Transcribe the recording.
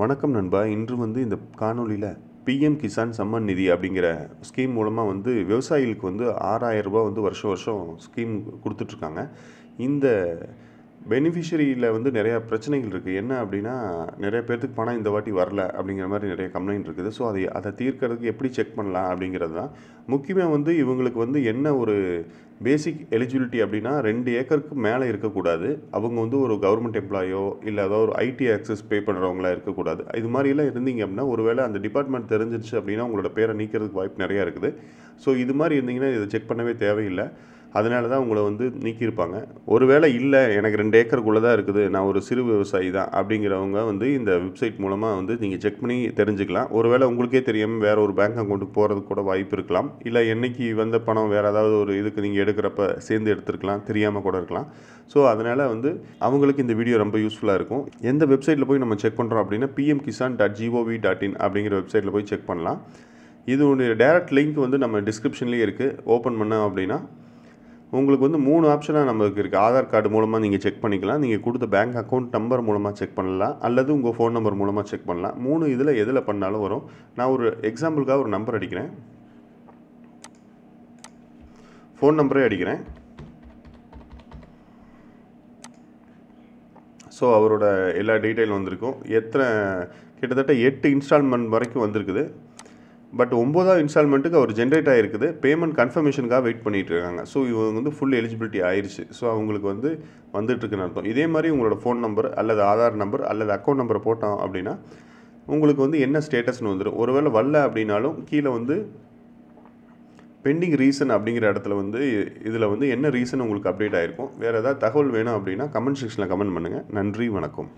வணக்கம் நண்பா இன்று வந்து இந்த காணொலியில் பிஎம் கிசான் சம்மன் நிதி அப்படிங்கிற ஸ்கீம் மூலமாக வந்து விவசாயிகளுக்கு வந்து ஆறாயிரம் ரூபா வந்து வருஷம் வருஷம் ஸ்கீம் கொடுத்துட்ருக்காங்க இந்த பெனிஃபிஷரியில் வந்து நிறையா பிரச்சனைகள் இருக்குது என்ன அப்படின்னா நிறைய பேர்த்துக்கு பணம் இந்த வாட்டி வரல அப்படிங்கிற மாதிரி நிறைய கம்ப்ளைண்ட் இருக்குது ஸோ அதை அதை தீர்க்கறதுக்கு எப்படி செக் பண்ணலாம் அப்படிங்கிறது தான் முக்கியமாக வந்து இவங்களுக்கு வந்து என்ன ஒரு பேசிக் எலிஜிபிலிட்டி அப்படின்னா ரெண்டு ஏக்கருக்கு மேலே இருக்கக்கூடாது அவங்க வந்து ஒரு கவர்மெண்ட் எம்ப்ளாயோ இல்லை ஏதாவது ஒரு ஐடி ஆக்சஸ் பே பண்ணுறவங்களா இருக்கக்கூடாது இது மாதிரிலாம் இருந்தீங்க அப்படின்னா ஒருவேளை அந்த டிபார்ட்மெண்ட் தெரிஞ்சிருச்சு அப்படின்னா உங்களோட பேரை நீக்கிறதுக்கு வாய்ப்பு நிறையா இருக்குது ஸோ இது மாதிரி இருந்தீங்கன்னா இதை செக் பண்ணவே தேவையில்லை அதனால தான் உங்களை வந்து நீக்கியிருப்பாங்க ஒருவேளை இல்லை எனக்கு ரெண்டு ஏக்கருக்குள்ளே தான் இருக்குது நான் ஒரு சிறு விவசாயி தான் அப்படிங்கிறவங்க வந்து இந்த வெப்சைட் மூலமாக வந்து நீங்கள் செக் பண்ணி தெரிஞ்சுக்கலாம் ஒருவேளை உங்களுக்கே தெரியாமல் வேறு ஒரு பேங்க் அக்கௌண்ட்டுக்கு போகிறதுக்கு கூட வாய்ப்பு இருக்கலாம் இல்லை என்றைக்கு வந்த பணம் வேறு ஏதாவது ஒரு இதுக்கு நீங்கள் எடுக்கிறப்ப சேர்ந்து எடுத்துருக்கலாம் தெரியாமல் கூட இருக்கலாம் ஸோ அதனால் வந்து அவங்களுக்கு இந்த வீடியோ ரொம்ப யூஸ்ஃபுல்லாக இருக்கும் எந்த வெப்சைட்டில் போய் நம்ம செக் பண்ணுறோம் அப்படின்னா PM Kisan dot gov dot in அப்படிங்கிற வெப்சைட்டில் போய் செக் பண்ணலாம் இது ஒன்று டேரக்ட் லிங்க் வந்து நம்ம டிஸ்கிரிப்ஷன்லேயே இருக்குது ஓப்பன் பண்ணோம் அப்படின்னா உங்களுக்கு வந்து மூணு ஆப்ஷனாக நம்மளுக்கு இருக்குது ஆதார் கார்டு மூலமாக நீங்கள் செக் பண்ணிக்கலாம் நீங்கள் கொடுத்த பேங்க் அக்கௌண்ட் நம்பர் மூலமாக செக் பண்ணலாம் அல்லது உங்கள் ஃபோன் நம்பர் மூலமாக செக் பண்ணலாம் மூணு இதில் எதில் பண்ணாலும் வரும் நான் ஒரு எக்ஸாம்பிளுக்காக ஒரு நம்பர் அடிக்கிறேன் ஃபோன் நம்பரே அடிக்கிறேன் ஸோ அவரோட எல்லா டீட்டெயில் வந்திருக்கும் எத்தனை கிட்டத்தட்ட எட்டு இன்ஸ்டால்மெண்ட் வரைக்கும் வந்திருக்குது பட் ஒம்போதாவது இன்ஸ்டால்மெண்ட்டுக்கு அவர் ஜென்ரேட் ஆகிருக்குது பேமெண்ட் கன்ஃபர்மேஷனுக்காக வெயிட் பண்ணிகிட்டு இருக்காங்க ஸோ இவங்க வந்து ஃபுல் எலிஜிபிலிட்டி ஆயிடுச்சு ஸோ அவங்களுக்கு வந்து வந்துட்டுருக்குன்னு அர்த்தம் இதே மாதிரி உங்களோட ஃபோன் நம்பர் அல்லது ஆதார் நம்பர் அல்லது அக்கௌண்ட் நம்பரை போட்டோம் அப்படின்னா உங்களுக்கு வந்து என்ன ஸ்டேட்டஸ்னு வந்துடும் ஒருவேளை வரல அப்படின்னாலும் கீழே வந்து பெண்டிங் ரீசன் அப்படிங்கிற இடத்துல வந்து இதில் வந்து என்ன ரீசன் உங்களுக்கு அப்டேட் ஆகிருக்கும் வேறு ஏதாவது தகவல் வேணும் அப்படின்னா கமெண்ட் செக்ஷனில் கமெண்ட் பண்ணுங்கள் நன்றி வணக்கம்